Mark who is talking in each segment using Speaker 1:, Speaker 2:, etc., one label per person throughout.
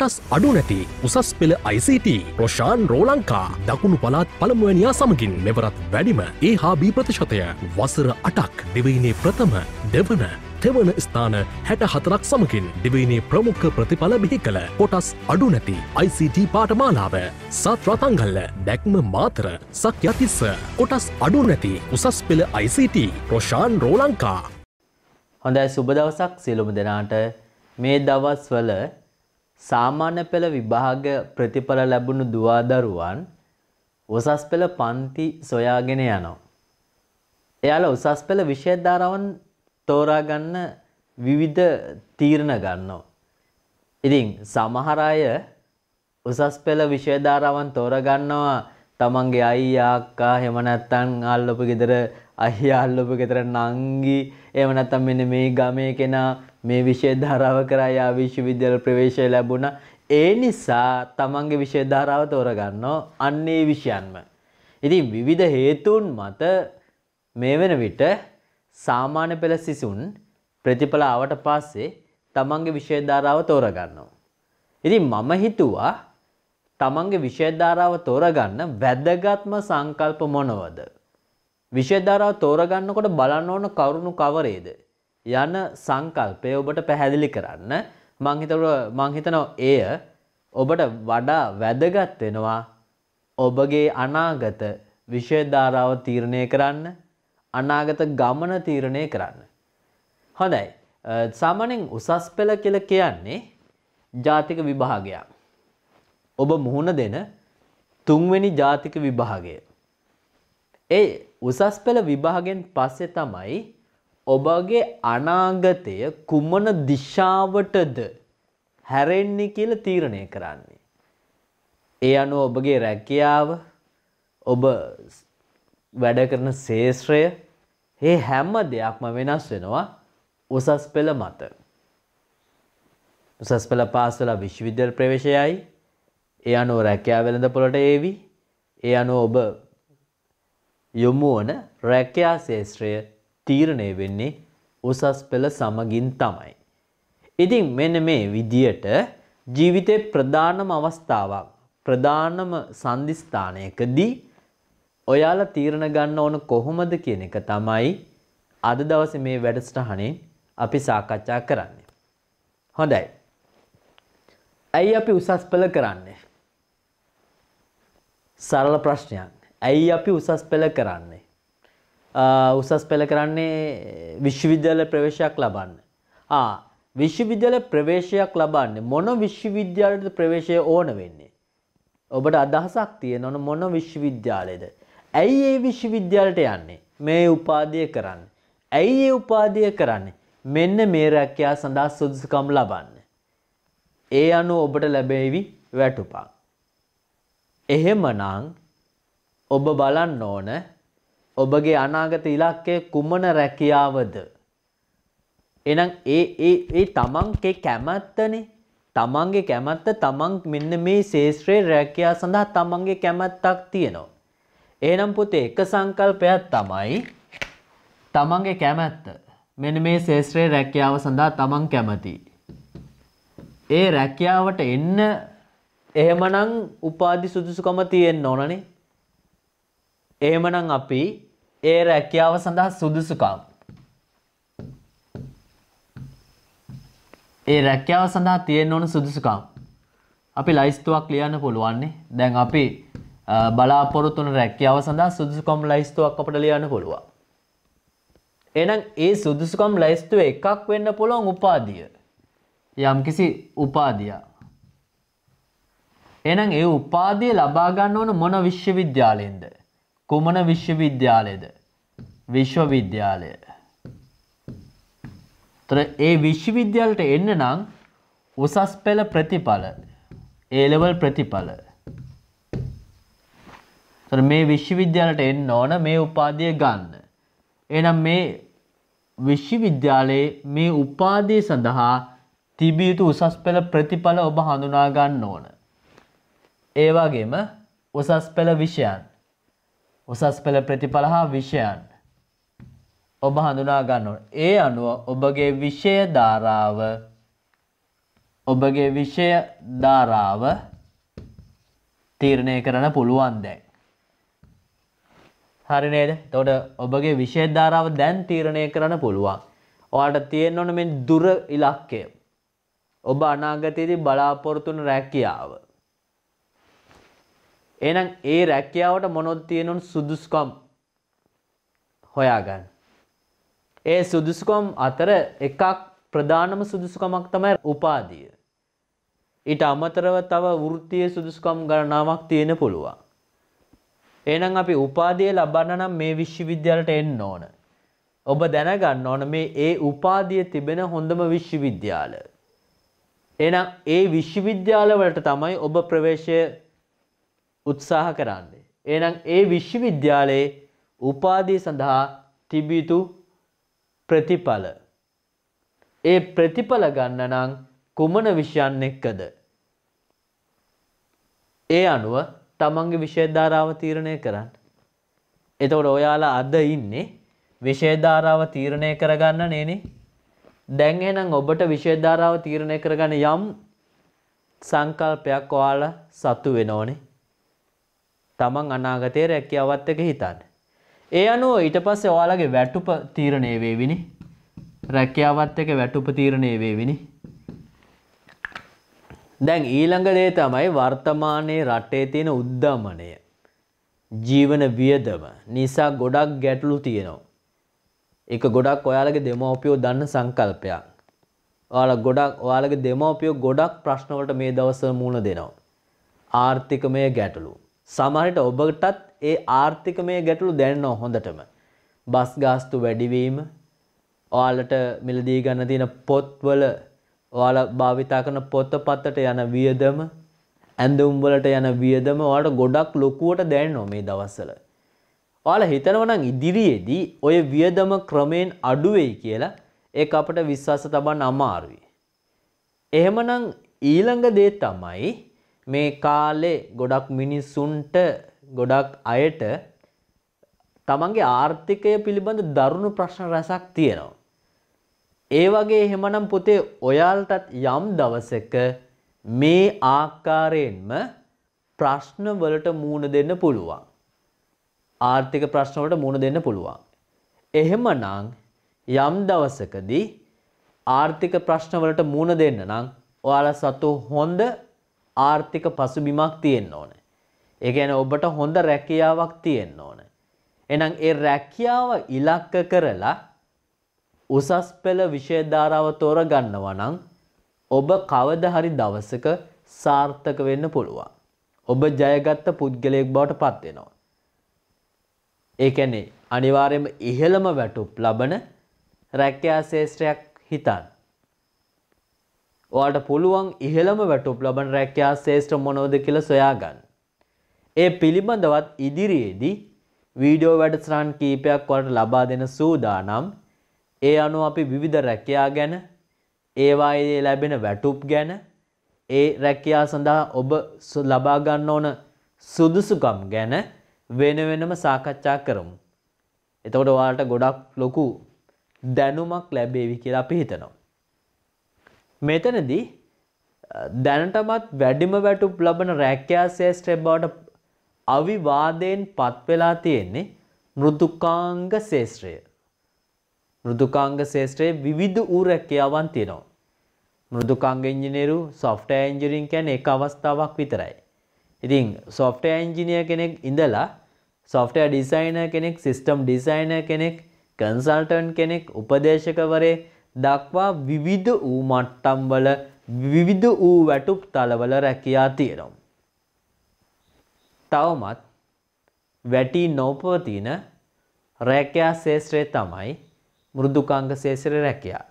Speaker 1: කොටස් අඩු නැති උසස් පෙළ ICT ප්‍රශාන් රෝලංකා දකුණු පළාත් පළමුවැනියා සමගින් මෙවරත් වැඩිම ඒ හා බී ප්‍රතිශතය වසර අටක් දෙවයිනේ ප්‍රථම දෙවන තෙවන ස්ථාන හැට හතරක් සමකින් දෙවයිනේ ප්‍රමුඛ ප්‍රතිඵල බිහි කළ කොටස් අඩු නැති ICT පාටමාලාව සත් රතංගල්ල දැක්ම මාතර සක්්‍යතිස්ස කොටස් අඩු නැති උසස් පෙළ ICT ප්‍රශාන් රෝලංකා හොඳයි සුබ දවසක් සියලුම දෙනාට මේ දවස්වල සාමාන්‍ය පෙළ විභාග ප්‍රතිඵල ලැබුණු දුවාදරුවන් උසස් පෙළ පන්ති සොයාගෙන යනවා. එයාලා උසස් පෙළ විෂයධාරාවන් තෝරාගන්න විවිධ තීරණ ගන්නවා. ඉතින් සමහර අය උසස් පෙළ විෂයධාරාවන් තෝරගන්නවා තමන්ගේ අයියා අක්කා එහෙම නැත්නම් අල්ලපු ගෙදර අයියා අල්ලපු ගෙදර නංගි එහෙම නැත්නම් මෙන්න මේ ගමේ කෙනා මේ විෂය ධාරාව කරා යා විශ්වවිද්‍යාල ප්‍රවේශය ලැබුණා. ඒ නිසා තමන්ගේ විෂය ධාරාව තෝරගන්නවා අන්නේ විෂයන්ම. ඉතින් විවිධ හේතුන් මත මේ වෙන විට සාමාන්‍ය පෙළ සිසුන් ප්‍රතිඵල ආවට පස්සේ තමන්ගේ විෂය ධාරාව තෝරගන්නවා. ඉතින් මම හිතුවා තමන්ගේ විෂය ධාරාව තෝරගන්න වැදගත්ම සංකල්ප මොනවද? විෂය ධාරාව තෝරගන්නකොට බලන්න ඕන කරුණු කවරේද? යන සංකල්පය ඔබට පැහැදිලි කරන්න මංහිතට මංහිතනව එය ඔබට වඩා වැදගත් වෙනවා ඔබගේ අනාගත විෂයධාරාව තීරණය කරන්න අනාගත ගමන තීරණය කරන්න. හොඳයි සාමනෙන් උසස් පෙළ කියල කියන්නේ ජාතික විභාගයක්. ඔබ මුහුණ දෙන තුන්වෙනි ජාතික විභාගය. ඒ උසස් පෙළ විභාගෙන් පස්සේ තමයි ඔබගේ අනාගතය කුමන දිශාවටද හැරෙන්නේ කියලා තීරණය කරන්නේ. ඒ අනුව ඔබගේ රැකියාව ඔබ වැඩ කරන ශේෂ්ත්‍රය ඒ හැම දෙයක්ම වෙනස් වෙනවා උසස් පෙළ මත. උසස් පෙළ පාසල විශ්වවිද්‍යල් ප්‍රවේශයයි ඒ අනුව රැකයා වෙළඳ පොළට ඒවි ඒ අනුව ඔබ යොමුවන රැකයා ශේෂත්‍රය තීරණය වෙන්නේ උසස් පෙළ සමගින් තමයි. ඉතින් මෙන්න මේ විදියට ජීවිතේ ප්‍රධානම අවස්ථාවක් ප්‍රධානම සංධිස්ථානයකදී ඔයාලා තීරණ ගන්න ඕන කොහොමද කියන එක තමයි අද දවසේ මේ වැඩසටහනේ අපි සාකච්ඡා කරන්නේ. හොඳයි. ඇයි අපි උසස් පෙළ කරන්නේ? සරල ප්‍රශ්නයක්. ඇයි අපි උසස් පෙළ කරන්නේ? උසස් පෙළ කරන්නේ විශ්වවිද්‍යාල ප්‍රවේශයක් ලබන්න. ආ විශ්වවිද්‍යාල ප්‍රවේශයක් ලබන්න මොන විශ්වවිද්‍යාලයටද ප්‍රවේශය ඕන වෙන්නේ. ඔබට අදහසක් තියෙන ඕන මොන විශ්වවිද්‍යාලයද. ඇයි ඒ විශ්වවිද්‍යාලට යන්නේ මේ උපාධිය කරන්න. ඇයි ඒ උපාධිය කරන්නේ මෙන්න මේ රැක්කයා සඳහා සුදුසුකම් ලබන්න. ඒ අනුව ඔබට ලැබේවි වැටුපක්. එහෙමනං ඔබ බලන්න ඕන ඔබගේ අනාගත ඉලක්කය කුමන රැකියාවද. එනම් ඒ ඒ තමන්ගේ කැමැත්තනේ තමන්ගේ කැමැත්ත තමන් මෙන්න මේ ශේෂ්ත්‍රයේ රැකියා සඳහා තමන්ගේ කැමැත්තක් තියෙනවා. එහෙනම් පුතේ එක සංකල්පයක් තමයි තමන්ගේ කැමැත්ත මෙන්න මේ ශේෂ්ත්‍රයේ රැකියාව සඳහා තමන් කැමති. ඒ රැකියාවට එන්න එහෙමනම් උපාධි සුදුසුකම තියෙන්න ඕනනේ. එහෙමනම් අපි ඒ රැකියාව සඳහා සුදුසුකම් ඒ රැකියාව සඳහා තියෙන්න ඕන සුදුසුකම් අපි ලයිස්තුවක් ලියන්න පුළුවන්නේ දැන් අපි බලාපොරොත්තුන රැකියාව සඳහා සුදුසුකම් ලයිස්තුවක් අපට ලියන්න පුළුවන් එහෙනම් ඒ සුදුසුකම් ලයිස්තුව එකක් වෙන්න පුළුවන් උපාධිය යම්කිසි උපාධිය එහෙනම් ඒ උපාධිය ලබා ගන්න ඕන මොන විශ්වවිද්‍යාලයෙන්ද කුමන විශ්වවිද්‍යාලයද විශ්වවිද්‍යාලය තර ඒ විශ්වවිද්‍යාලට එන්න නම් උසස් පෙළ ප්‍රතිඵල ඒලෙවල් ප්‍රතිඵල තර මේ විශ්වවිද්‍යාලට එන්න ඕන මේ උපාධිය ගන්න එනම් මේ විශ්වවිද්‍යාලයේ මේ උපාධිය සඳහා තිබිය යුතු උසස් පෙළ ප්‍රතිඵල ඔබ හඳුනා ගන්න ඕන ඒ වගේම උසස් පෙළ විෂයන් උසස් පෙළ ප්‍රතිඵල හා විෂයන් ඔබ හඳුනා ගන්න ඕන. ඒ අනුව ඔබගේ විෂය ධාරාව ඔබගේ විෂය ධාරාව තීරණය කරන්න පුළුවන් දැන්. හරි නේද? එතකොට ඔබගේ විෂය ධාරාව දැන් තීරණය කරන්න පුළුවන්. ඔයාලට තියෙන්න ඕන මේ දුර ඉලක්කය. ඔබ අනාගතයේදී බලාපොරොත්තු වෙන රැකියාව. එහෙනම් ඒ රැකියාවට මොනොත් තියෙනුන් සුදුසුකම් හොයාගන්න. ඒ සුදුසුකම් අතර එකක් ප්‍රධානම සුදුසුකමක් තමයි උපාධිය. ඊට අමතරව තව වෘත්තීය සුදුසුකම් ගණනාවක් තියෙන පුළුවන්. එහෙනම් අපි උපාධිය ලබන්න නම් මේ විශ්වවිද්‍යාලයට එන්න ඕන. ඔබ දැනගන්න ඕන මේ ඒ උපාධිය තිබෙන හොඳම විශ්වවිද්‍යාල. එහෙනම් ඒ විශ්වවිද්‍යාලවලට තමයි ඔබ ප්‍රවේශය උත්සාහ කරන්නේ. එනම් ඒ විශ්වවිද්‍යාලයේ උපාධිය සඳහා තිබියුතු ප්‍රතිඵල. ඒ ප්‍රතිඵල ගන්න නම් කුමන විෂයන් එක්කද. ඒ අනුව තමන්ගේ විෂයධාරාව තීරණය කරන්න. එතවට ඔයාලා අද ඉන්නේ විෂයධාරාව තීරණය කරගන්න නේනේ දැන් එනම් ඔබට විශේධාරාව තීරණය කරගන්න යම් සංකල්පයක් ඔයාල සතු වෙනෝනේ තමන් අනාගතයේ රැකියාවත් එක හිතන්න. ඒ අනුව ඊට පස්සේ ඔයාලගේ වැටුප තීරණය වේවිනි. රැකියාවත් එක වැටුප තීරණය වේවිනි. දැන් ඊළඟ දේ තමයි වර්තමානයේ රටේ තියෙන උද්දමනය. ජීවන වියදම නිසා ගොඩක් ගැටලු තියෙනවා. එක ගොඩක් ඔයාලගේ දෙමවපියෝ දන්න සංකල්පයක්. ඔයාල ගොඩක් ඔයාලගේ දෙමවපියෝ ගොඩක් ප්‍රශ්නවලට මේ දවස්වල මුහුණ දෙනවා. ආර්ථිකමය ගැටලු. සමහරට ඔබටත් ඒ ආර්ථිකමය ගැටලු දැනනවා හොඳටම. බස් ගාස්තු වැඩිවීම ඔයාලට මිලදී ගන්න තියෙන පොත්වල ඔයාල භාවිතා කරන පොත්තපත්තට යන වියදම ඇඳුම් වලට යන වියදම ඔයාලට ගොඩක් ලොකුවට දැනෙනවා මේ දවස්වල. ඔයාලා හිතනවා නම් ඉදිරියේදී ඔය වියදම ක්‍රමයෙන් අඩු වෙයි කියලා ඒක අපිට විශ්වාස තබන්න අමාරුයි. එහෙමනම් ඊළඟ දේ තමයි මේ කාලේ ගොඩක් මිනිස්සුන්ට ගොඩක් අයට තමන්ගේ ආර්ථිකය පිළිබඳ දරුණු ප්‍රශ්න රැසක් තියෙනවා. ඒ වගේ එහෙමනම් පුතේ ඔයාලටත් යම් දවසක මේ ආකාරයෙන්ම ප්‍රශ්නවලට මූුණ දෙන්න පුළුවන්. ආර්ථික ප්‍රශ්නවලට මූුණ දෙන්න පුළුවන්. එහෙමනං යම් දවසකදී ආර්ථික ප්‍රශ්නවලට මූුණ දෙන්න නම් ඔයාල සතු හොඳ ආර්ථික පසුබිමක් තියෙන්න ඕනේ. ඒ කියන්නේ ඔබට හොඳ රැකියාවක් තියෙන්න ඕනේ. එහෙනම් ඒ රැකියාව ඉලක්ක කරලා උසස් පෙළ විෂය ධාරාව තෝරගන්නවා නම් ඔබ කවදා හරි දවසක සාර්ථක වෙන්න පුළුවන්. ඔබ ජයගත්ත පුද්ගලයෙක් බවට පත් වෙනවා. ඒ කියන්නේ අනිවාර්යයෙන්ම ඉහළම වැටුප් ලබන රැකියා ශාස්ත්‍රයක් හිතන්න. ඔයාට පුළුවන් ඉහළම වැටුප් ලබන රැකියා ශ්‍රේෂ්ඨ මොනවද කියලා සොයාගන්න. ඒ පිළිබඳවත් ඉදිරියේදී වීඩියෝ වැඩසටහන් කීපයක් වලට ලබා දෙන සූදානම් ඒ අනුව අපි විවිධ රැකියා ගැන ඒවායේ ලැබෙන වැටුප් ගැන ඒ රැකියා සඳහා ඔබ ලබා ගන්න ඕන සුදුසුකම් ගැන වෙන වෙනම සාකච්ඡා කරමු. එතකොට ඔයාලට ගොඩක් ලොකු දැනුමක් ලැබේවි කියලා අපි හිතනවා. මෙතනදී දැනටමත් වැඩිම වැටුප් ලබන රැකියා ශේෂ්ත්‍රය බවට අවිවාදයෙන් පත් වෙලා තියෙන්නේ මෘදුකාංග ශේෂ්ත්‍රය. මෘදුකාංග ශේෂ්ත්‍රයේ විවිධ ඌ රැකියාවන් තියෙනවා. මෘදුකාංග ඉංජිනේරු සොෆ්ට්වෙයාර් ඉංජිනේරින් කියන්නේ එක අවස්ථාවක් විතරයි. ඉතින් සොෆ්ට්වෙයාර් ඉංජිනේර් කෙනෙක් ඉඳලා සොෆ්ට්වෙයාර් ඩිසයිනර් කෙනෙක්, සිස්ටම් ඩිසයිනර් කෙනෙක්, කන්සල්ටන්ට් කෙනෙක්, උපදේශකවරේ දක්වා විවිධ වූ මට්ටම්වල විවිධ වූ වැටුප් තලවල රැකියා තියෙනවා. තවමත් වැටි නොපවතින රැකයා ශේෂත්‍රය තමයි මෘදුකංග ශේෂත්‍ර රැකයා.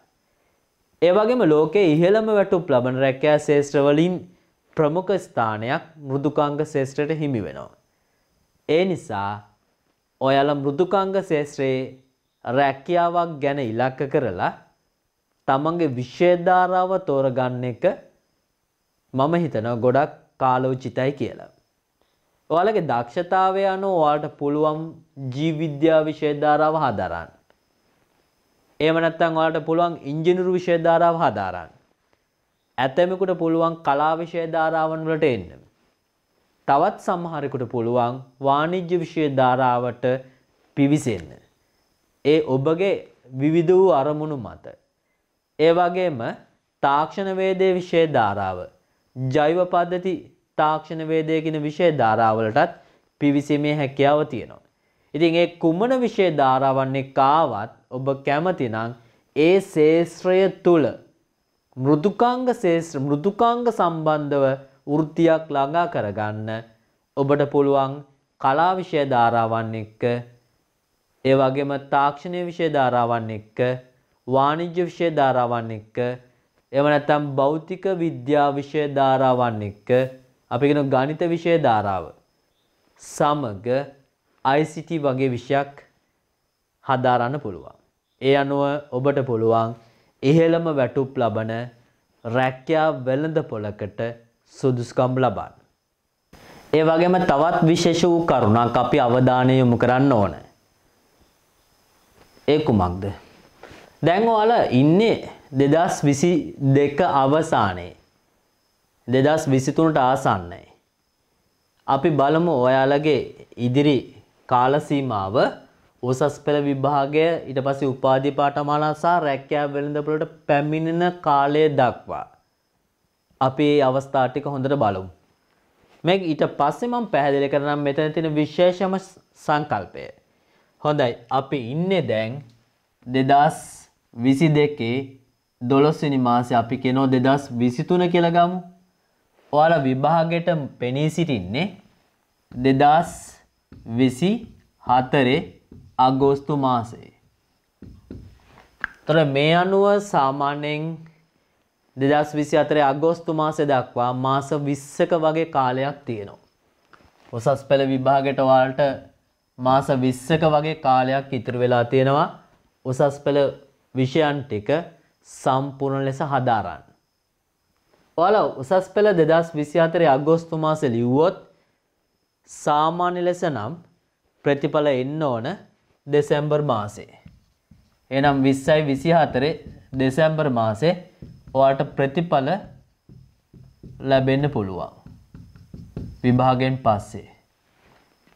Speaker 1: ඒ වගේම ලෝකයේ ඉහළම වැටුප් ලබන රැකයා ශේෂත්‍රවලින් ප්‍රමුඛ ස්ථානයක් මෘදුකංග ශේෂත්‍රයට හිමි වෙනවා. ඒ නිසා ඔයාලා මෘදුකංග ශේෂත්‍රයේ රැකියාවක් ගැන ඉලක්ක කරලා තමන්ගේ විෂයධාරාව තෝරගන්න එක මම හිතනවා ගොඩක් කාලෝචිතයි කියලා. ඔයාලගේ දක්ෂතාවය අනුව ඔයාලට පුළුවන් ජීවවිද්‍යා විෂයධාරාව හදාරන්න. එහෙම නැත්නම් ඔයාලට පුළුවන් ඉංජිනේරු විෂයධාරාව හදාරන්න. ඇතමෙකුට පුළුවන් කලා විෂයධාරාවන් වලට එන්න. තවත් සමහරෙකුට පුළුවන් වාණිජ්‍ය විෂයධාරාවට පිවිසෙන්න. ඒ ඔබගේ විවිධ වූ අරමුණු මත ඒ වගේම තාක්ෂණවේදය විෂය ධාරාව. ජෛව පද්ධති තාක්ෂණවේදය කියන විෂය ධාරාවලටත් පිවිසීමේ හැකියාව තියෙනවා. ඉතින් ඒ කුමන විෂය ධාරාවන් එක්කාවත් ඔබ කැමතිනම් ඒ ශේෂ්ත්‍රය තුල මෘදුකාංග ශේෂ්ත්‍ර මෘදුකාංග සම්බන්ධව වෘත්තියක් ළඟා කරගන්න ඔබට පුළුවන් කලා විෂය ධාරාවන් එක්ක ඒ වගේම තාක්ෂණීය විෂය ධාරාවන් එක්ක වාණිජ්‍ය විෂය ධාරාවන් එක්ක එහෙම නැත්නම් භෞතික විද්‍යා විෂය ධාරාවන් එක්ක අපි කියන ගණිත විෂය ධාරාව සමග ICT වගේ විෂයක් හදාරන්න පුළුවන්. ඒ අනුව ඔබට පුළුවන් ඉහළම වැටුප් ලබන රැකියා වෙළඳපොළකට සුදුසුකම් ලබන්න. ඒ වගේම තවත් විශේෂ වූ කරුණක් අපි අවධානය යොමු කරන්න ඕන. ඒ කුමක්ද? දැන් ඔයාල ඉන්නේ දෙදස් විසි දෙක අවසානයේ දෙදස් විසිතුනට ආසන්නයි. අපි බලමු ඔයාලගේ ඉදිරි කාලසීමාව උසස් පෙළ විභාගය ඊට පස්සේ උපාධි පාඨමාලා සහ රැකියා වෙළඳපොළට පැමිණෙන කාලය දක්වා අපි මේ අවස්ථා ටික හොඳට බලමු. මේ ඊට පස්සේ මම පැහැදිලි කරනම් මෙතන තියෙන විශේෂම සංකල්පය. හොඳයි අපි ඉන්නේ දැන් 2000 විසි දෙකේ දොළොස්වනි මාසය අපි කෙනෝ දෙදස් විසිතුන කියලගමු ඔයාලා විභාගෙට පෙනී සිටින්නේ දෙදස් විසි හතරේ අගෝස්තු මාසේ. තොර මේ අනුව සාමාන්‍යයෙන් දෙදස් විසි අතරේ අගෝස්තු මාසෙ දක්වා මාස විස්සක වගේ කාලයක් තියෙනවා. උසස් පෙළ විභාගෙට වාල්ට මාස විස්සක වගේ කාලයක් ඉතුරු වෙලා තියෙනවා. උසස් පෙළ විෂයන් ටික සම්පූර්ණ ලෙස හදාරන්න. ඔයාලා උසස් පෙළ 2024 අගෝස්තු මාසේ ලිව්වොත් සාමාන්‍ය ලෙස නම් ප්‍රතිඵල එන්න ඕන දෙසැම්බර් මාසේ. එනම් 20යි 24 දෙසැම්බර් මාසේ ඔයාට ප්‍රතිඵල ලැබෙන්න පුළුවන්. විභාගෙන් පස්සේ.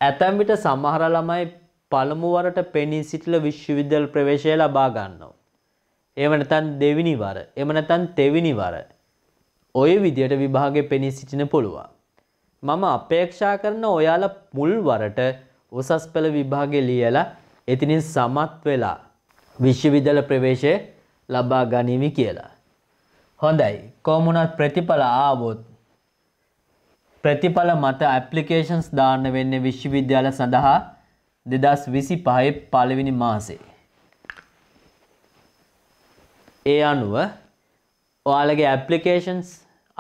Speaker 1: ඇතැම් විට සමහර ළමයි පළමුවරට පෙනී සිටිල විශ්වවිද්‍යල් ප්‍රවේශය ලබා ගන්නවා. එහෙම නැත්නම් දෙවිනි වර, එහෙම නැත්නම් තෙවිනි වර. ඔය විදියට විභාගේ පෙනී සිටින පුළුවන්. මම අපේක්ෂා කරන ඔයාලා මුල් වරට උසස් පෙළ විභාගේ ලියලා එතනින් සමත් වෙලා විශ්වවිද්‍යාල ප්‍රවේශය ලබා ගනිමි කියලා. හොඳයි. කොමුණත් ප්‍රතිඵල ආවොත් ප්‍රතිඵල මත ඇප්ලිකේෂන්ස් දාන්න වෙන්නේ විශ්වවිද්‍යාල සඳහා දෙදස් විසි පහයි පළවෙනි මාසේ. ඒ අනුව ඔයාලගේ ඇප්ලිකේෂන්ස්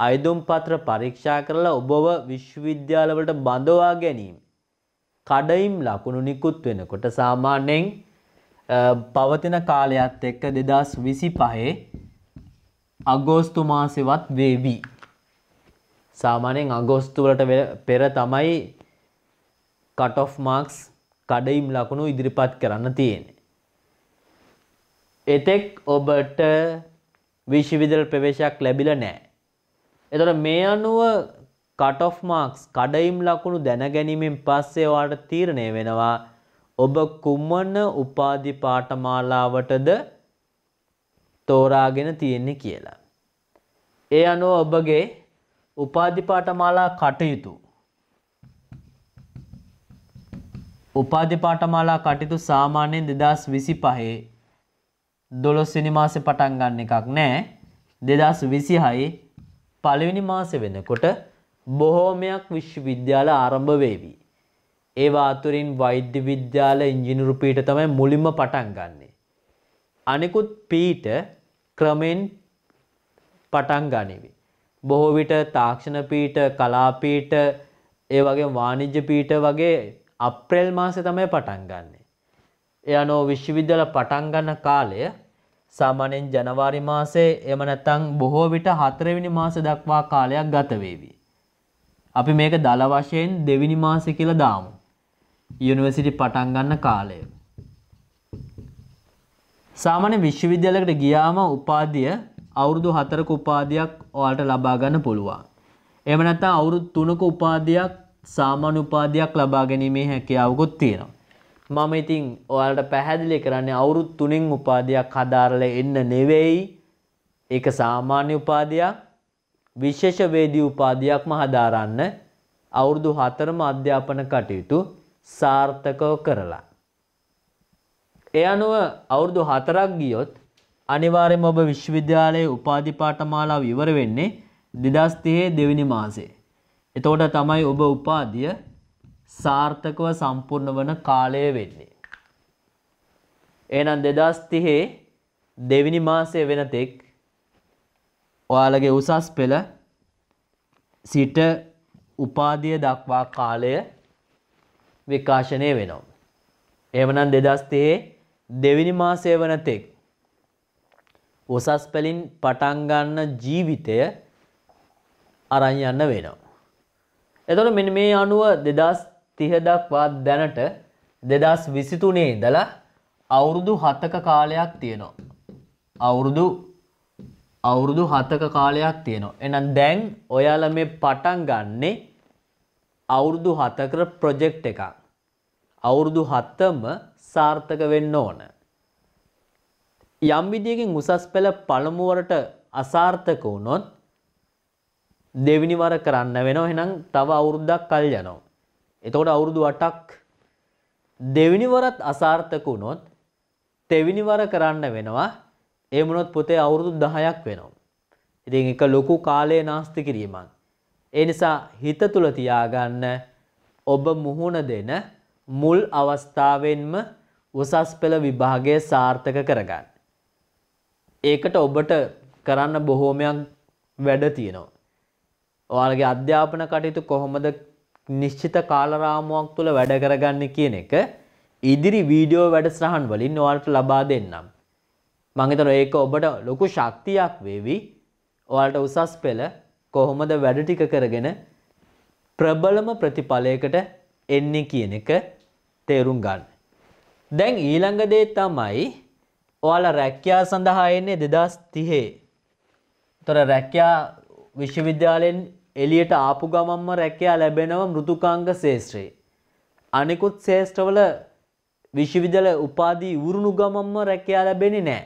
Speaker 1: අයිදුම් පත්‍ර පරීක්ෂා කරලා ඔබව විශ්වවිද්‍යාලවලට බඳවා ගැනීම. කඩයිම් ලකුණු නිකුත් වෙනකොට සාමාන්‍යයෙන් පවතින කාලයත් එක්ක දෙදස් විසි පහේ අගෝස්තු මාසෙවත් වේවි. සාමානයෙන් අගෝස්තුවලට පෙර තමයි කට් මාක්ස් කඩයිම් ලකුණු ඉදිරිපත් කරන්න තියෙන. එතෙක් ඔබට විශ්වවිදල් ප්‍රවේශයක් ලැබිල නෑ. එතොට මේ අනුව කට් මාක්ස් කඩයිම් ලකුණු දැනගැනීමෙන් පස්සේ වාට තීරණය වෙනවා ඔබ කුම්මන උපාධි පාටමාලාවටද තෝරාගෙන තියෙන්නේ කියලා. ඒ අනුව ඔබගේ උපාධිපාටමාලා කටයුතු. උපාධිපාටමාලා කටයුතු සාමාන්‍යයෙන් දෙදස් විසි පහේ දොළොස්වෙනි මාසේ පටන් ගන්න එකක් නෑ දෙදස් විසිහයි පළවෙනි මාස වෙනකොට බොහෝමයක් විශ්වවිද්‍යාල ආරම්භ වේවි. ඒවා අතුරින් වෛද්‍ය විද්‍යාල ඉංජිනුරු පීට තමයි මුලින්ම පටන් ගන්නේ. අනෙකුත් පීට ක්‍රමෙන් පටන් ගනිවි. බොහෝ විට තාක්ෂණ පීට කලාපීට ඒ වගේ වාණිජ්‍ය පීට වගේ අප්‍රේල් මාසේ තමයි පටන් ගන්න. එයනෝ විශ්වවිද්‍යල පටන් ගන්න කාලය සාමාන්‍යයෙන් ජනවාරි මාසේ එම නැත්නම් බොහෝ විට හතරවෙනි මාස දක්වා කාලයක් ගත වේවි. අපි මේක දල වශයෙන් දෙවෙනි මාසෙ කියලා දාමු. යුනිවර්සිටි පටන් ගන්න කාලය. සාමාන්‍ය විශ්වවිද්‍යාලයකට ගියාම උපාධිය අවුරුදු 4ක උපාධියක් ඔයාලට ලබා ගන්න පුළුවන්. එහෙම නැත්නම් අවුරුදු 3ක උපාධියක් සාමාන්‍ය උපාධියක් ලබා ගැනීමේ හැකියාවකුත් තියෙනවා. මම ඉතින් ඔයාලට පැහැදිලි කරන්නේ අවුරුදු තුනෙන් උපාධියක් හදාරලා එන්න නෙවෙයි. ඒක සාමාන්‍ය උපාධියක්. විශේෂ වේදී උපාධියක්ම හදාරන්න අවුරුදු 4ම අධ්‍යාපන කටයුතු සාර්ථකව කරලා. ඒ අනුව අවුරුදු 4ක් ගියොත් අනිවාර්යයෙන්ම ඔබ විශ්වවිද්‍යාලයේ උපාධි පාඨමාලාව ඉවර වෙන්නේ 2030 දෙවෙනි මාසේ. එතකොට තමයි ඔබ උපාධිය සාර්ථකව සම්පූර්ණ වන කාලය වෙන්නේ. එනම් දෙදස් තිහේ දෙවිනි මාසය වෙනතෙක් ඔයාලගේ උසස් පෙළ සිට උපාදිය දක්වා කාලය විකාශනය වෙනවා. එමනම් දෙදස්තියේ දෙවිනි මාසය වනතෙක් උසස් පෙලින් පටන්ගන්න ජීවිතය අරං යන්න වෙනවා. එතොට මෙ මේ අනුව දෙදස් තිහදක්වා දැනට දෙදස් විසිතුනේ දලා අවුරුදු හතක කාලයක් තියෙනවා. අවුරුදු අවුරුදු හතක කාලයක් තියෙනවා. එනම් දැන් ඔයාල මේ පටන් ගන්නේ අවුරුදු හතකර ප්‍රොජෙක්් එකක්. අවුරුදු හත්තම සාර්ථක වෙන්න ඕන. යම් විදියකින් උසස් පෙළ පළමුුවරට අසාර්ථක වුණොත් දෙවිනිවර කරන්න වෙනවා එහෙනම් තව අවුරුද්දක් කල් යනවා. එතකොට අවුරුදු 8ක් දෙවෙනිවරත් අසාර්ථක වුණොත් තෙවෙනිවර කරන්න වෙනවා. ඒ වුණොත් පුතේ අවුරුදු 10ක් වෙනවා. ඉතින් ඒක ලොකු කාලය නාස්ති කිරීමක්. ඒ නිසා හිත තුල තියාගන්න ඔබ මුහුණ දෙන මුල් අවස්ථාවෙන්ම උසස් පෙළ විභාගය සාර්ථක කරගන්න. ඒකට ඔබට කරන්න බොහෝමයක් වැඩ තියෙනවා. ඔයාලගේ අධ්‍යාපන කටයුතු කොහොමද නිශ්චිත කාලරාමුවක් තුළ වැඩ කරගන්න කියන එක ඉදිරි වීඩියෝ වැඩසටහන් වලින් ඔයාලට ලබා දෙන්නම්. මං හිතනවා ඒක ඔබට ලොකු ශක්තියක් වේවි. ඔයාලට උසස් පෙළ කොහොමද වැඩ ටික කරගෙන ප්‍රබලම ප්‍රතිඵලයකට එන්නේ කියන එක තේරුම් ගන්න. දැන් ඊළඟ දේ තමයි ඔයාලා රැකියා සඳහා එන්නේ 2030. ତොර රැකියා විශ්වවිද්‍යාලයෙන් එලියට ආපු ගමම්ම රැකයා ලැබෙනව මෘදුකාංග ශේෂත්‍රයේ. අනෙකුත් ශේෂ්ඨවල විශ්වවිදල උපාදී ඉවුරුණු ගමම්ම රැකයා ලැබෙන නෑ.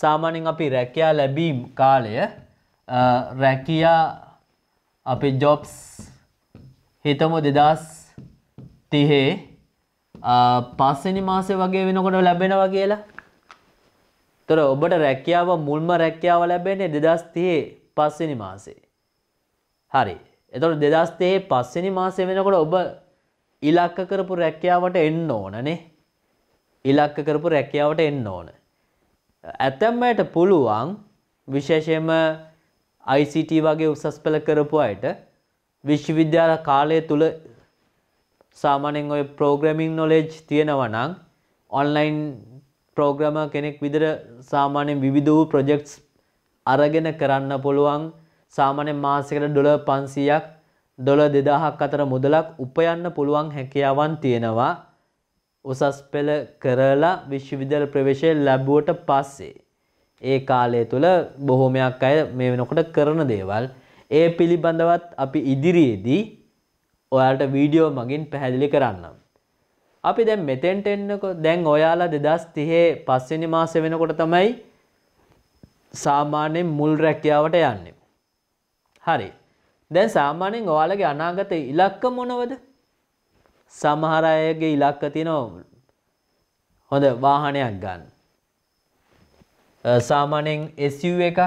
Speaker 1: සාමානෙන් අපි රැකයා ලැබීම් කාලය රැකයා අපි ජොබ්ස් හිතම දෙදස් තිහේ පස්සනි මාසය වගේ වෙනකොට ලැබෙනව කියලා තොර ඔබට රැකියාව මුල්ම රැකියාව ලැබෙන්නේ දෙදස් තිහේ පස්සනි මාසේ හරි එතොට දෙදස්තේ පස්සනි මාසය වෙනකොට ඔබ ඉලක්ක කරපු රැක්කියාවට එන්න ඕනනේ ඉලක්ක කරපු රැකියාවට එන්න ඕන. ඇතැම්මයට පුළුවන් විශේෂයම ICT වගේ උසස් පෙළ කරපු අයට විශ්වවිද්‍යාල කාලය තුළ සාමානෙන් ඔය පෝග්‍රමිං නොලෙජ් තියෙනවනං ඔන්ලයින් පෝග්‍රම කෙනෙක් විදිර සාමානෙන් විවිධ වූ ප්‍රජෙක්ස් අරගෙන කරන්න පුළුවන් සාමාන්‍යයෙන් මාසෙකට ඩොලර් 500ක් ඩොලර් 2000ක් අතර මුදලක් උපයන්න පුළුවන් හැකියාවන් තියෙනවා උසස් පෙළ කරලා විශ්වවිද්‍යාල ප්‍රවේශය ලැබුවට පස්සේ ඒ කාලය තුළ බොහොමයක් අය මේ වෙනකොට කරන දේවල් ඒ පිළිබඳවත් අපි ඉදිරියේදී ඔයාලට වීඩියෝ මගින් පැහැදිලි කරන්නම්. අපි දැන් මෙතෙන්ට එන්නකො දැන් ඔයාලා 2030 පස්වෙනි මාසෙ වෙනකොට තමයි සාමාන්‍යයෙන් මුල් රැකියාවට යන්නේ. හරි. දැන් සාමාන්‍යයෙන් ඔයාලගේ අනාගත ඉලක්ක මොනවද? සමහර අයගේ ඉලක්ක තියෙනවා හොඳ වාහනයක් ගන්න. සාමාන්‍යයෙන් SUV එකක්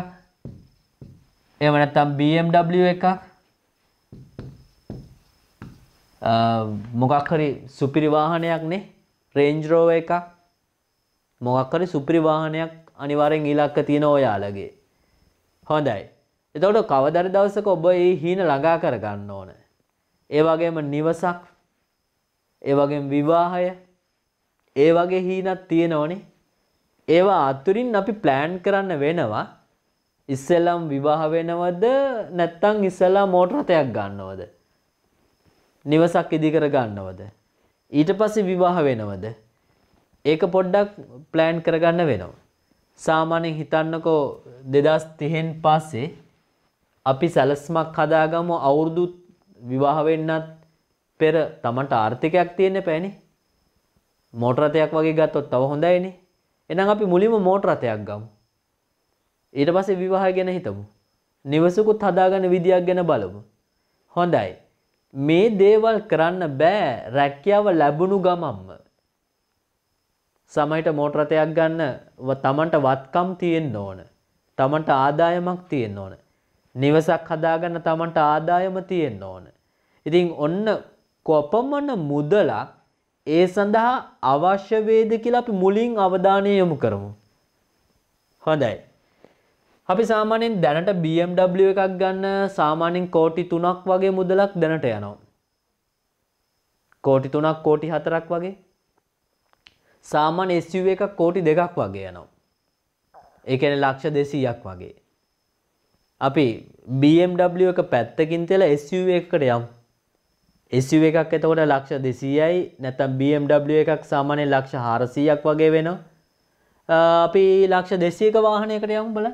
Speaker 1: එහෙම නැත්නම් BMW එකක් මොකක් හරි සුපිරි වාහනයක් නේ රේන්ජ් රෝවර් එකක් මොකක් හරි සුපිරි වාහනයක් අනිවාර්යෙන් ඉලක්ක තියෙන ඔයාලගේ හොඳයි එතකොට කවදර දවසක ඔබ ඒ හීන ළඟා කරගන්න ඕන. ඒ වගේම නිවසක්, ඒ වගේම විවාහය, ඒ වගේ හීනක් තියෙනෝනේ. ඒවා අතුරින් අපි ප්ලෑන් කරන්න වෙනවා. ඉස්සෙල්ලම් විවාහ වෙනවද නැත්නම් ඉස්සෙල්ලා මෝටර රථයක් ගන්නවද? නිවසක් ඉදි කර ගන්නවද? ඊට පස්සේ විවාහ වෙනවද? ඒක පොඩ්ඩක් ප්ලෑන් කරගන්න වෙනවා. සාමාන්‍යයෙන් හිතන්නකෝ 2030න් පස්සේ අපි සැලස්මක් හදාගමු අවුරුදු විවාහ වෙන්නත් පෙර Tamanට ආර්ථිකයක් තියෙන්න බෑනේ. මෝටර රථයක් වගේ ගත්තොත් තව හොඳයිනේ. එහෙනම් අපි මුලින්ම මෝටර රථයක් ගමු. ඊට පස්සේ විවාහය ගැන හිතමු. නිවසකුත් හදාගන්න විදියක් ගැන බලමු. හොඳයි. මේ දේවල් කරන්න බෑ රැකියාව ලැබුණු ගමම්ම. සමහිට මෝටරතයක් ගන්න තමන්ට වත්කම් තියෙන්න ඕන. තමන්ට ආදායමක් තියෙන්න ඕන. නිවසක් හදාගන්න තමන්ට ආදායම තියෙන්න ඕන. ඉතින් ඔන්න කොපමණ මුදලක් ඒ සඳහා අවශ්‍ය වේද කියලා අපි මුලින් අවධානය යොමු කරමු. හොඳයි. අපි සාමාන්‍යයෙන් දැනට BMW එකක් ගන්න සාමාන්‍යයෙන් කෝටි 3ක් වගේ මුදලක් දැනට යනවා. කෝටි 3ක් කෝටි 4ක් වගේ. සාමාන්‍ය SUV එකක් කෝටි 2ක් වගේ යනවා. ඒ කියන්නේ ලක්ෂ 200ක් වගේ. අපි BMW එක පැත්තකින් තියලා SUV එකකට යමු. SUV එකක් එතකොට ලක්ෂ 200යි නැත්නම් BMW එකක් සාමාන්‍යයෙන් ලක්ෂ 400ක් වගේ වෙනවා. අපි ලක්ෂ 200ක වාහනයකට යමු බලන්න.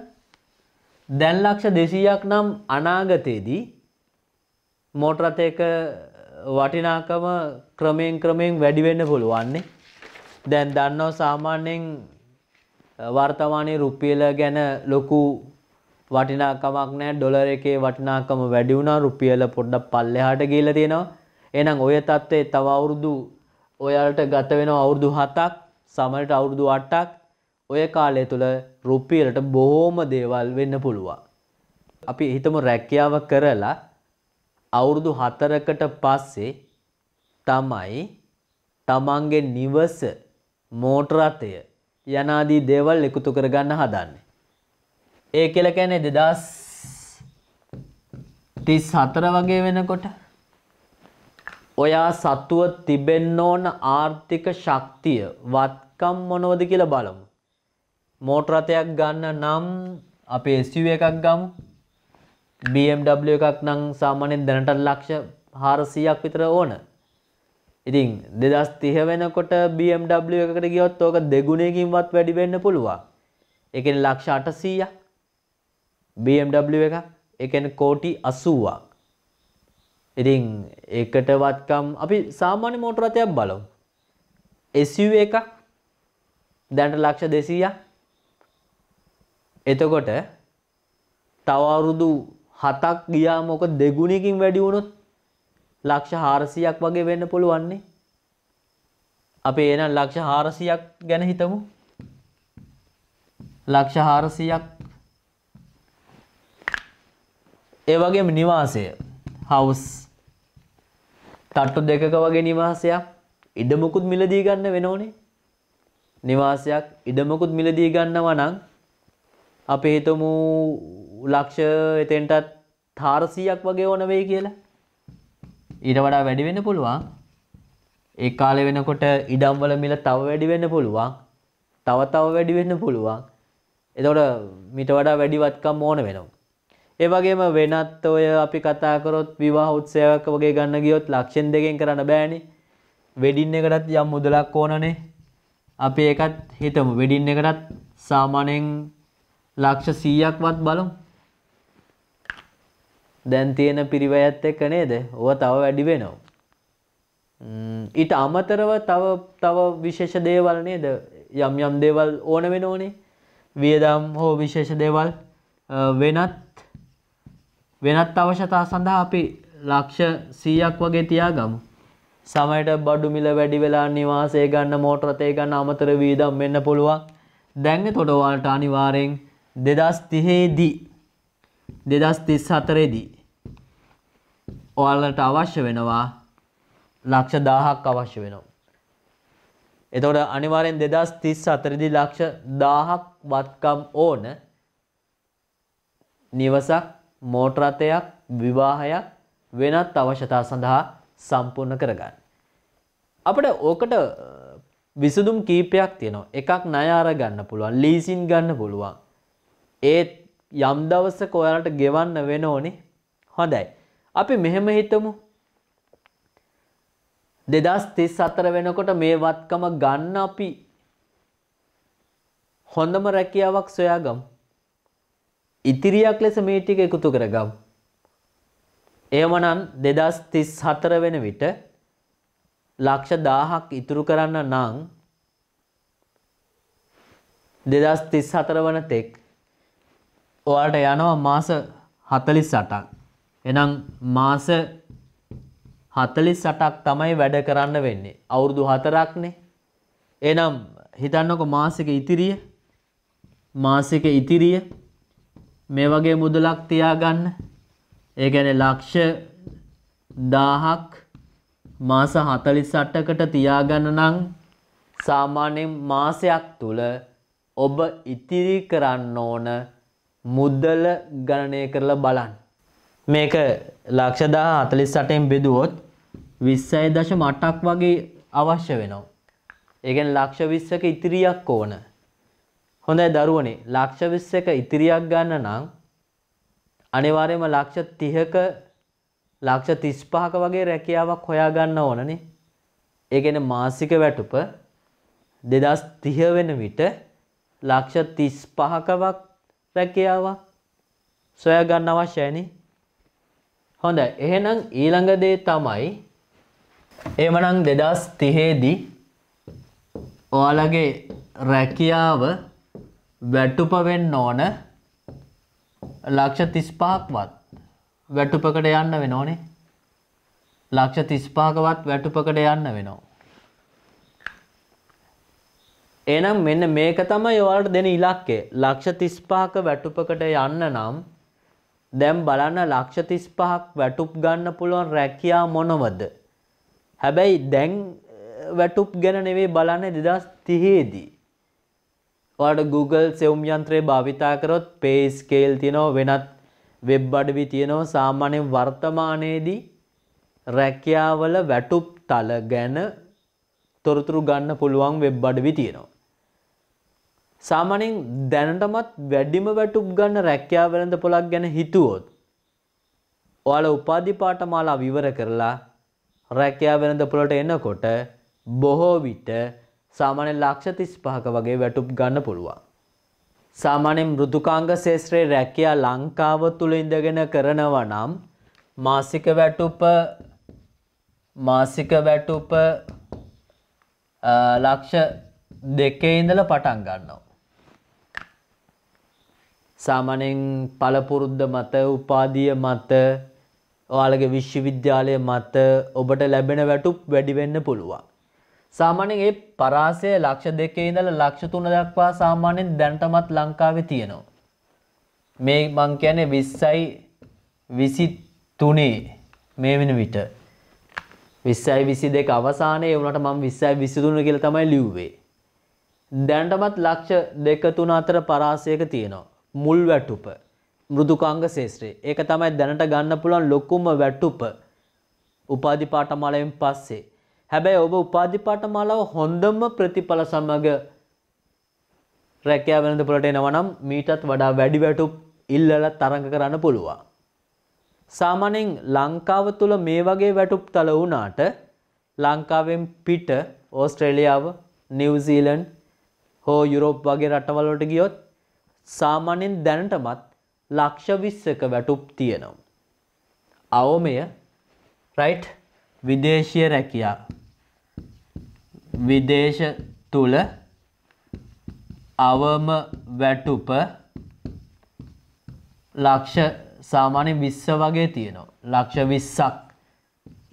Speaker 1: දැන් ලක්ෂ 200ක් නම් අනාගතයේදී මෝටර රථයක වටිනාකම ක්‍රමයෙන් ක්‍රමයෙන් වැඩි වෙන්න පුළුවන්නේ. දැන් දන්නවා සාමාන්‍යයෙන් වර්තමානයේ රුපියල ගැන ලොකු වටිනාකමක් නෑ ඩොලර එකේ වටිනාකම වැඩි වුණා රුපියල පොඩ්ඩක් පල්ලෙහාට ගිහිල්ලා තියෙනවා. එහෙනම් ඔය தත්ත්වයේ තව අවුරුදු ඔයාලට ගත වෙනවා අවුරුදු 7ක් සමහරට අවුරුදු 8ක් ඔය කාලය තුල රුපියලට බොහොම දේවල් වෙන්න පුළුවන්. අපි හිතමු රැකියාව කරලා අවුරුදු 4කට පස්සේ තමයි තමන්ගේ නිවස මෝටරතය යනාදී දේවල් එකතු කරගන්න හදන්නේ. ඒ කියලා කියන්නේ 2034 වගේ වෙනකොට ඔයා සතුව තිබෙන්න ඕන ආර්ථික ශක්තිය වත්කම් මොනවද කියලා බලමු. මෝටර රථයක් ගන්න නම් අපේ SUV එකක් ගමු. BMW එකක් නම් සාමාන්‍යයෙන් දැනට ලක්ෂ 400ක් විතර ඕන. ඉතින් 2030 වෙනකොට BMW එකකට ගියොත් ඕක දෙගුණයකින්වත් වැඩි වෙන්න පුළුවන්. ඒ කියන්නේ ලක්ෂ 800ක්. BMW එක එකන කෝටි අසුවක් ඉතින් එකට වත්කම් අපි සාමාන්‍ය මෝටරතයක් බලමු SUV එක දැන්ට ලක්ෂ දෙසීය එතකොට තවරුදු හතක් ගියා මොක දෙගුණකින් වැඩි වුණොත් ලක්ෂ හාරසියක් වගේ වෙන්න පුළුවන්නේ අපේ එනම් ලක්ෂ හාරසියක් ගැන හිතමු ලක්ෂ හාරසියක් ඒ වගේම නිවාසය හවුස් තට්ටු දෙකක වගේ නිවාසයක් ඉඩමකුත් මිලදී ගන්න වෙනෝනේ නිවාසයක් ඉඩමකුත් මිලදී ගන්නවා නම් අපි හිතමු ලක්ෂ එතෙන්ටත් තාරසීයක් වගේ ඕන වෙයි කියලා. ඊට වඩා වැඩි වෙන්න පුළුවන්. ඒ කාලේ වෙනකොට ඉඩම් වල මිල තව වැඩි වෙන්න පුළුවන්. තව තව වැඩි වෙන්න පුළුවන්. එතකොට මීට වඩා වැඩි වත්කම් ඕන වෙනවා. ඒ වගේම වෙනත් ඔය අපි කතා කරොත් විවාහ උත්සවයක් වගේ ගන්න ගියොත් ලක්ෂණ දෙකෙන් කරන්න බෑනේ. වෙඩින් එකටත් යම් මුදලක් ඕනනේ. අපි ඒකත් හිතමු. වෙඩින් එකටත් සාමාන්‍යයෙන් ලක්ෂ 100ක්වත් බලමු. දැන් තියෙන පිරිවැයත් එක්ක නේද? ඕවා තව වැඩි වෙනවා. ඊට අමතරව තව තව විශේෂ දේවල් නේද? යම් යම් දේවල් ඕන වෙනෝනේ. වියදම් හෝ විශේෂ දේවල් වෙනත් වෙනත් අවශ්‍යතා සඳහා අපි ලක්ෂ 100ක් වගේ තියාගමු. සමහරට බඩු මිල වැඩි වෙලා නිවාසය ගන්න මෝටර රථය ගන්න අමතර වියදම් වෙන්න පුළුවන්. දැන් එතකොට ඔයාලට අනිවාර්යෙන් 2030 දී 2034 දී ඔයාලට අවශ්‍ය වෙනවා ලක්ෂ 1000ක් අවශ්‍ය වෙනවා. එතකොට අනිවාර්යෙන් 2034 දී ලක්ෂ 1000ක් වත්කම් ඕන නිවසක් මෝටර් රථයක් විවාහයක් වෙනත් අවශ්‍යතා සඳහා සම්පූර්ණ කරගන්න. අපිට ඕකට විසඳුම් කීපයක් තියෙනවා. එකක් ණය අරගන්න පුළුවන්, ලීසින් ගන්න පුළුවන්. ඒත් යම් දවසක ඔයාලට ගෙවන්න වෙනෝනේ. හොඳයි. අපි මෙහෙම හිතමු. 2034 වෙනකොට මේ වත්කම ගන්න අපි හොඳම රැකියාවක් සොයාගමු. ඉතිරියක් ලෙස මේ ටික එකතු කරගමු. එයමනම් 2034 වෙන විට ලක්ෂ 1000ක් ඉතුරු කරන්න නම් 2034 වන තෙක් ඔයාලට යනවා මාස 48ක්. එහෙනම් මාස 48ක් තමයි වැඩ කරන්න වෙන්නේ. අවුරුදු 4ක්නේ. එහෙනම් හිතන්නකො මාසික ඉතිරිය මාසික ඉතිරිය මේ වගේ මුදලක් තියාගන්න ඒ ගැන ලක්ෂ දාහක් මාස හතලිස් අටකට තියාගන්න නම් සාමාන්‍යෙන් මාසයක් තුළ ඔබ ඉතිරි කරන්න ඕන මුද්දල ගණනය කරලා බලන්. මේක ලක්ෂදා හතලිස් සටෙන් බෙදුවොත් විස්සයි දශ මටක් වගේ අවශ්‍ය වෙනවා. ඒගෙන් ලක්ෂ විස්සක ඉතිරියක් ඕන හොඳයි දරුවනේ ලක්ෂ විස්සක ඉතිරියක් ගන්න නම් අනිවාර්යයෙන්ම ලක්ෂ 30ක ලක්ෂ 35ක වගේ රැකියාවක් හොයා ගන්න ඕනනේ. ඒ කියන්නේ මාසික වැටුප 2030 වෙන විට ලක්ෂ 35කවක් රැකියාවක් සොයා ගන්න අවශ්‍යයිනේ. හොඳයි. එහෙනම් ඊළඟ දේ තමයි එමනම් 2030 දී ඔයාලගේ රැකියාව වැටුපවෙන්න ඕන ලක්ෂ තිස්පාක්වත් වැටුපකට යන්න වෙනෝනේ ලක්ෂ තිස්පාකවත් වැටුපකට යන්න වෙනවා. එනම් මෙන්න මේක තමයි ඔයාලට දෙන ඉලක්කේ ලක්ෂ තිස්පාක වැටුපකට යන්න නම් දැම් බලන්න ලක්ෂ තිස්පහක් වැටුප් ගන්න පුළුවන් රැකියා මොනවද. හැබැයි දැන් වැටුප් ගැන නෙවේ බලන්නේ දෙදස් තිහේදී. ඔයාට Google සෙවුම් යන්ත්‍රය භාවිතා කරොත් pay scale තියෙනවා වෙනත් වෙබ් අඩවි තියෙනවා සාමාන්‍යයෙන් වර්තමානයේදී රැකියාවල වැටුප් තල ගැන තොරතුරු ගන්න පුළුවන් වෙබ් අඩවි තියෙනවා. සාමාන්‍යයෙන් දැනටමත් වැඩිම වැටුප් ගන්න රැකියාව වෙළඳපොළක් ගැන හිතුවොත් ඔයාලා උපාධි පාඨමාලා විවර කරලා රැකියාව වෙළඳපොළට එනකොට බොහෝ විට සාමාන්‍ය ලක්ෂ තිස් පහක වගේ වැටුප් ගන්න පුළුවන්. සාමාන්‍යෙන් මෘදුකාංග ශේෂත්‍රයේ රැකියා ලංකාව තුළ ඉඳගෙන කරනවා නම් මාසික වැටුප මාසික වැටුප ලක්ෂ දෙකේ ඉඳලා පටන් ගන්නවා. සාමාන්‍යයෙන් පළපුරුද්ද මත උපාධිය මත ඔයාලගේ විශ්වවිද්‍යාලය මත ඔබට ලැබෙන වැටුප් වැඩි වෙන්න පුළුවන්. සාමාන්‍යයෙන් ඒ පරාසය ලක්ෂ දෙකේ ඉඳලා ලක්ෂ තුන දක්වා සාමාන්‍යයෙන් දැනටමත් ලංකාවේ තියෙනවා. මේ මං කියන්නේ 20යි 23 මේ වෙන විට 20යි 22 අවසානයේ වුණාට මම 20යි 23 කියලා තමයි ලිව්වේ. දැනටමත් ලක්ෂ දෙක තුන අතර පරාසයක තියෙනවා. මුල් වැටුප මෘදුකාංග ශේෂ්ත්‍රය. ඒක තමයි දැනට ගන්න පුළුවන් ලොකුම වැටුප. උපාධි පාඨමාලාවෙන් පස්සේ හැබැයි ඔබ උපාධිපාඨමාලාව හොඳම ප්‍රතිඵල සමග රැකියා වෙළඳපොළට එනවා නම් මීටත් වඩා වැඩි වැටුප් ඉල්ලලා තරඟ කරන්න පුළුවන්. සාමාන්‍යයෙන් ලංකාව තුල මේ වගේ වැටුප් තල වුණාට ලංකාවෙන් පිට ඕස්ට්‍රේලියාව, නිව්සීලන්ඩ් හෝ යුරෝප් වගේ රටවල් වලට ගියොත් සාමාන්‍යයෙන් දැනටමත් ලක්ෂ 20ක වැටුප් තියෙනවා. අවමය රයිට් විදේශීය රැකියාව විදේශ තුළ අවම වැටුප ලක්ෂ සාමාන්‍ය විස්ස වගේ තියෙනවා. ලක්ෂ විස්සක්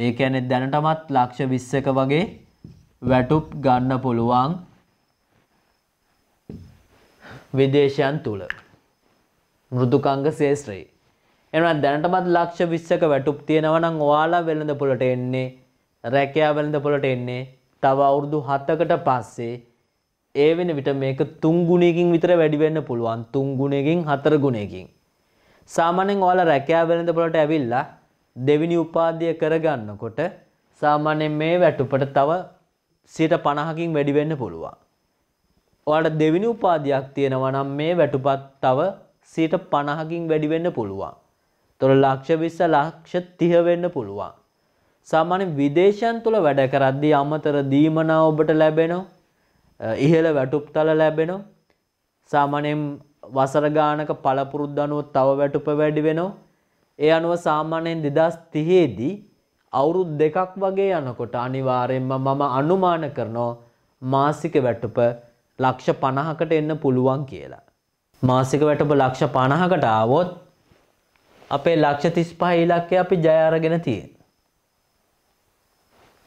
Speaker 1: ඒ ඇනෙ දැනටමත් ලක්ෂ විස්සක වගේ වැටුප් ගන්න පුළුවන් විදේශයන් තුළ. මෘදුකංග සේස්ත්‍රයේ. එනත් දැනටමත් ලක්ෂ විස්සක වැටුප් තියෙනවනම් ඔයාලා වෙළඳ පොලට එන්නේ රැකයා වෙළඳ පොලට එන්නේ තව අවුරුදු හත්තකට පස්සේ ඒ වෙන විට මේක තුන් ගුණයකින් විතර වැඩි වෙන්න පුළුවන් තුන් ගුණයකින් හතර ගුණයකින් සාමාන්‍යයෙන් ඔයාලා රැකියා වෙළඳ පොළට ඇවිල්ලා දෙවෙනි උපාධිය කරගන්නකොට සාමාන්‍යයෙන් මේ වැටුපට තව 50කින් වැඩි වෙන්න පුළුවන් ඔයාලට දෙවෙනි උපාධියක් තියෙනවා නම් මේ වැටුපත් තව 50කින් වැඩි වෙන්න පුළුවන් එතකොට ලක්ෂ 20 ලක්ෂ 30 වෙන්න පුළුවන් සාමාන්‍ය විදේශයන් තුළ වැඩ කරද්දී අමතර දීමනා ඔබට ලැබෙනවා ඉහළ වැටුප්තල ලැබෙනවා සාමාන්‍යයෙන් වසර ගානක පළපුරුද්ද අනුව තව වැටුප වැඩි වෙනවා ඒ අනුව සාමාන්‍යයෙන් 2030 දී අවුරුදු දෙකක් වගේ යනකොට අනිවාර්යයෙන්ම මම අනුමාන කරනවා මාසික වැටුප ලක්ෂ 50කට එන්න පුළුවන් කියලා. මාසික වැටුප ලක්ෂ 50කට ආවොත් අපේ ලක්ෂ 35 ඉලක්කය අපි ජය අරගෙන තියෙනවා.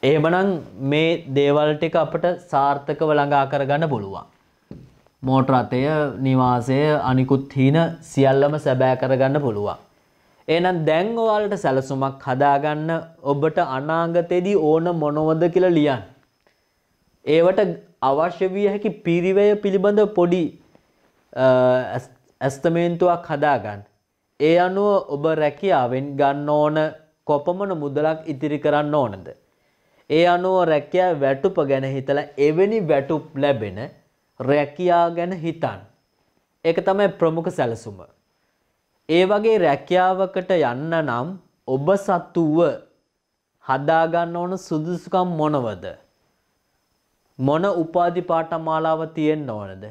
Speaker 1: එහෙමනම් මේ දේවල් ටික අපිට සාර්ථකව ළඟා කරගන්න පුළුවන්. මෝටර රථය, නිවාසය, අනිකුත් හින සියල්ලම සැබෑ කරගන්න පුළුවන්. එහෙනම් දැන් ඔයාලට සැලසුමක් හදාගන්න ඔබට අනාගතේදී ඕන මොනවද කියලා ලියන්න. ඒවට අවශ්‍ය විය හැකි පිරිවැය පිළිබඳ පොඩි ඇස්තමේන්තුවක් හදාගන්න. ඒ අනුව ඔබ රැකියාවෙන් ගන්න ඕන කොපමණ මුදලක් ඉතිරි කරන්න ඕනද? ඒ අනුව රැකියා වැටුප ගැන හිතලා එවැනි වැටුප් ලැබෙන රැකියා ගැන හිතන්. ඒක තමයි ප්‍රමුඛ සැලසුම. ඒ වගේ රැකියාවකට යන්න නම් ඔබ සතුව හදාගන්න ඕන සුදුසුකම් මොනවද? මොන උපාධි පාඨමාලාව තියෙන්න ඕනද?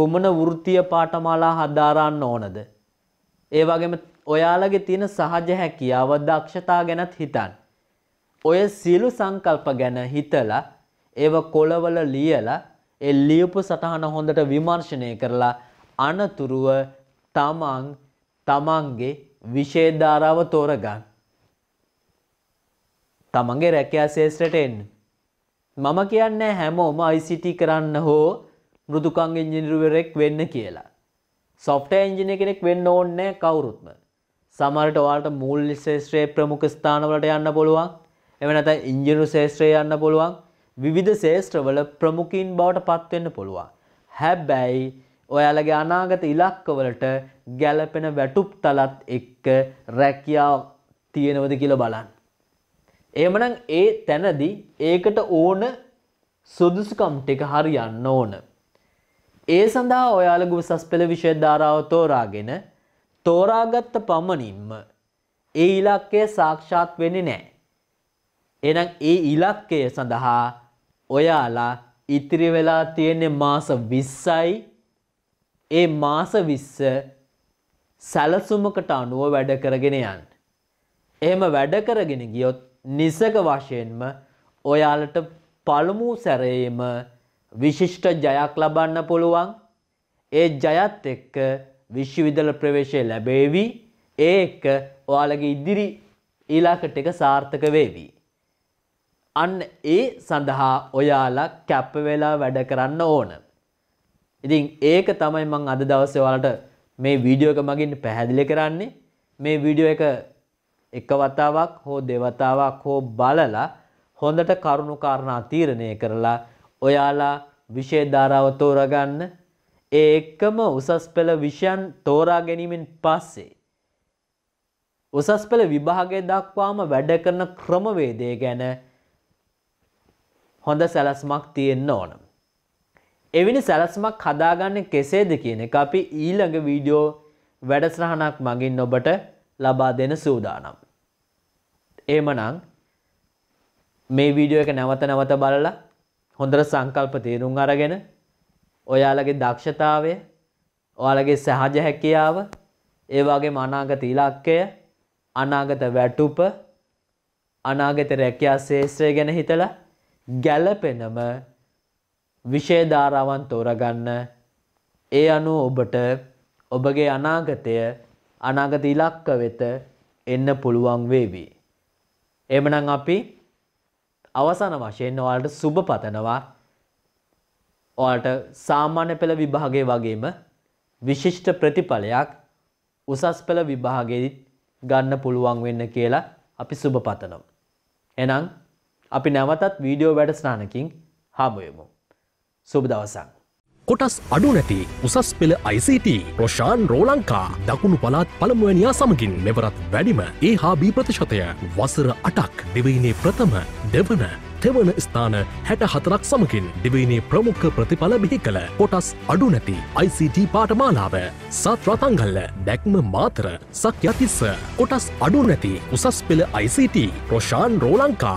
Speaker 1: කුමන වෘත්තීය පාඨමාලා හදාරන්න ඕනද? ඒ වගේම ඔයාලගේ තියෙන සහජ හැකියාව දක්ෂතා ගැනත් හිතන්න. ඔය සියලු සංකල්ප ගැන හිතලා ඒව කොළවල ලියලා ඒ ලියපු සටහන හොඳට විමර්ශනය කරලා අනතුරුව තමන් තමන්ගේ විශේධාරාව තෝරගන්න. තමන්ගේ රැකයා ශේෂත්‍රට එන්න. මම කියන්නේ හැමෝම ICT කරන්න හෝ මෘදුකං ඉංජිනිරුවරෙක් වෙන්න කියලා. සොෆ්ට එන්ජිනය කෙනෙක් වෙන්න ඕන්නෑ කවුරුත්ම. සමරට වාට මුල් ශේෂත්‍රයේ ප්‍රමුඛ ස්ථානවලට යන්න පුළුවන් එම නැත ඉංජිනු ශේෂත්‍රය යන්න පුළුවන් විවිධ ශේෂත්‍රවල ප්‍රමුඛින් බවට පත්වෙන්න පුළුවන්. හැබැයි ඔයාලගේ අනාගත ඉලක්කවලට ගැලපෙන වැටුප් තලත් එක්ක රැකියාව තියෙනවද කියලා බලන්න. එහෙමනම් ඒ තැනදී ඒකට ඕන සුදුසුකම් ටික හරියන්න ඕන. ඒ සඳහා ඔයාලගේ උසස් පෙළ විෂය ධාරාව තෝරාගෙන තෝරාගත්ත පමණින්ම ඒ ඉලක්කය සාක්ෂාත් වෙන්නේ නැහැ. එහෙනම් ඒ ඉලක්කය සඳහා ඔයාලා ඉතිරි වෙලා තියෙන්නේ මාස 20යි. ඒ මාස 20 සැලසුමකට අනුව වැඩ කරගෙන යන්න. එහෙම වැඩ කරගෙන ගියොත් නිසක වශයෙන්ම ඔයාලට පළමු සැරේම විශිෂ්ට ජයක් ලබන්න පුළුවන්. ඒ ජයත් එක්ක විශ්වවිද්‍යාල ප්‍රවේශය ලැබේවි. ඒක ඔයාලගේ ඉදිරි ඉලක්ක ටික සාර්ථක වේවි. අන්න ඒ සඳහා ඔයාලා කැප්ප වෙලා වැඩ කරන්න ඕන. ඉතින් ඒක තමයි මං අද දවසේ ඔයාලට මේ වීඩියෝ එක මගින් පැහැදිලි කරන්නේ. මේ වීඩියෝ එක එක වතාවක් හෝ දෙවතාවක් හෝ බලලා හොඳට කරුණු කාරණා තීරණය කරලා ඔයාලා විෂය ධාරාව තෝරගන්න ඒ එක්කම උසස් පෙළ විෂයන් තෝරා ගැනීමෙන් පස්සේ උසස් පෙළ විභාගය දක්වාම වැඩ කරන ක්‍රමවේදය ගැන හොඳ සැලස්මක් තියෙන්න ඕන. එවැනි සැලස්මක් හදාගන්න කෙසේද කියන එක අපි ඊළඟ වීඩියෝ වැඩසරහනක් මගින් ඔබට ලබා දෙන සූදානම්. ඒමනං මේ වීඩියෝ එක නැවත නැවත බලලා හොඳර සංකල්ප තේරුම් අරගෙන ඔයාලගේ දක්ෂතාවය ඔයාලගේ සහජ හැකියාව ඒවාගේ මනාගත ඉලක්කය අනාගත වැටුප අනාගත රැකයා ශේෂත්‍රය ගැන හිතලා ගැලපෙනම විෂයධාරාවන් තෝරගන්න ඒ අනුව ඔබට ඔබගේ අනාගතය අනාගත ඉලක්ක වෙත එන්න පුළුවන් වේවි. එමනම් අපි අවසන වශයෙන් ඔයාලට සුබ පතනවා ඔයාලට සාමාන්‍ය පෙළ විභාගය වගේම විශිෂ්ට ප්‍රතිඵලයක් උසස් පෙළ විභාගෙදිත් ගන්න පුළුවන් වෙන්න කියලා අපි සුබ පතනවා. එනම් අපි නැවතත් වීඩියෝ වැඩස්නානකින් හාමුයමු. සුබ දවසක්. කොටස් අඩු නැති උසස් පෙළ ICT ප්‍රශාන් රෝලංකා දකුණු පළාත් පළමුවැනියා සමගින් මෙවරත් වැඩිම ඒ හා බී ප්‍රතිශතය වසර අටක් දෙවයිනේ ප්‍රථම දෙවන තෙවන ස්ථාන හැට හතරක් සමකින් දෙවයිනේ ප්‍රමුඛ ප්‍රතිඵල බිහි කළ කොටස් අඩු නැති ICT පාටමාලාව සත් රතංගල්ල දැක්ම මාතර සක් යතිස්ස කොටස් අඩු නැති උසස් පෙළ ICT ප්‍රශාන් රෝලංකා